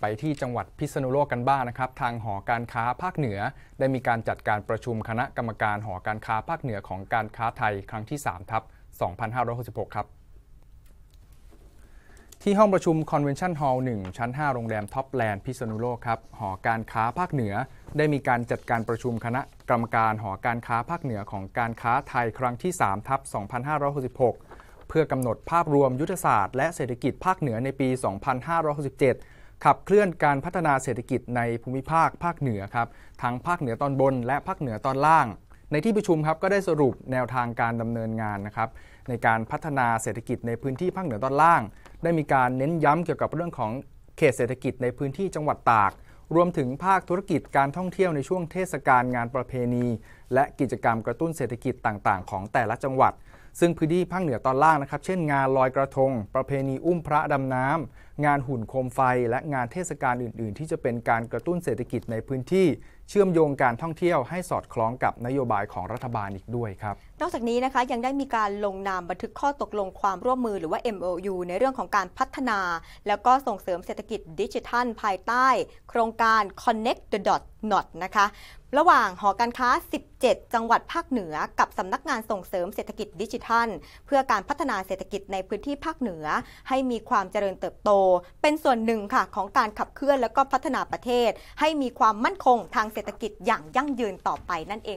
ไปที่จังหวัดพิษณุโลกกันบ้างนะครับ ทางหอการค้าภาคเหนือ ได้มีการจัดการประชุมคณะกรรมการหอการค้าภาคเหนือของการค้าไทยครั้งที่3ทับ2566ครับ ที่ห้องประชุม Convention Hall 1 ชั้น5โรงแรมท็อปแลนด์พิษณุโลกครับ หอการค้าภาคเหนือ ได้มีการจัดการประชุมคณะกรรมการหอการค้าภาคเหนือของการค้าไทยครั้งที่3ทับ2566 เพื่อกำหนดภาพรวมยุทธศาสตร์ และเศรษฐกิจภาคเหนือในปี 2567ขับเคลื่อนการพัฒนาเศรษฐกิจในภูมิภาคภาคเหนือครับทั้งภาคเหนือตอนบนและภาคเหนือตอนล่าง ในที่ประชุมครับก็ได้สรุปแนวทางการดำเนินงานนะครับในการพัฒนาเศรษฐกิจในพื้นที่ภาคเหนือตอนล่าง ได้มีการเน้นย้ำเกี่ยวกับเรื่องของเขตเศรษฐกิจในพื้นที่จังหวัดตาก รวมถึงภาคธุรกิจการท่องเที่ยวในช่วงเทศกาลงานประเพณี และกิจกรรมกระตุ้นเศรษฐกิจต่างๆ ของแต่ละจังหวัดซึ่งพื้นที่ภาคเหนือตอนล่างนะครับ เช่นงานลอยกระทง ประเพณีอุ้มพระดำน้ำ งานหุ่นโคมไฟ และงานเทศกาลอื่น ๆ ที่จะเป็นการกระตุ้นเศรษฐกิจในพื้นที่เชื่อมโยงการท่องเที่ยวให้สอดคล้องกับนโยบายของรัฐบาลอีกด้วยครับ นอกจากนี้นะคะยังได้มีการลงนามบันทึกข้อตกลงความร่วมมือหรือว่า MOU ในเรื่องของการพัฒนาแล้วก็ส่งเสริมเศรษฐกิจดิจิทัล ภายใต้ โครงการ Connect the Dots นอตนะคะระหว่างหอการค้า 17 จังหวัดภาคเหนือ กับสำนักงานส่งเสริมเศรษฐกิจดิจิทัล เพื่อการพัฒนาเศรษฐกิจในพื้นที่ภาคเหนือ ให้มีความเจริญเติบโต เป็นส่วนหนึ่งค่ะของการขับเคลื่อนและก็พัฒนาประเทศ ให้มีความมั่นคงทางเศรษฐกิจอย่างยั่งยืนต่อไปนั่นเอง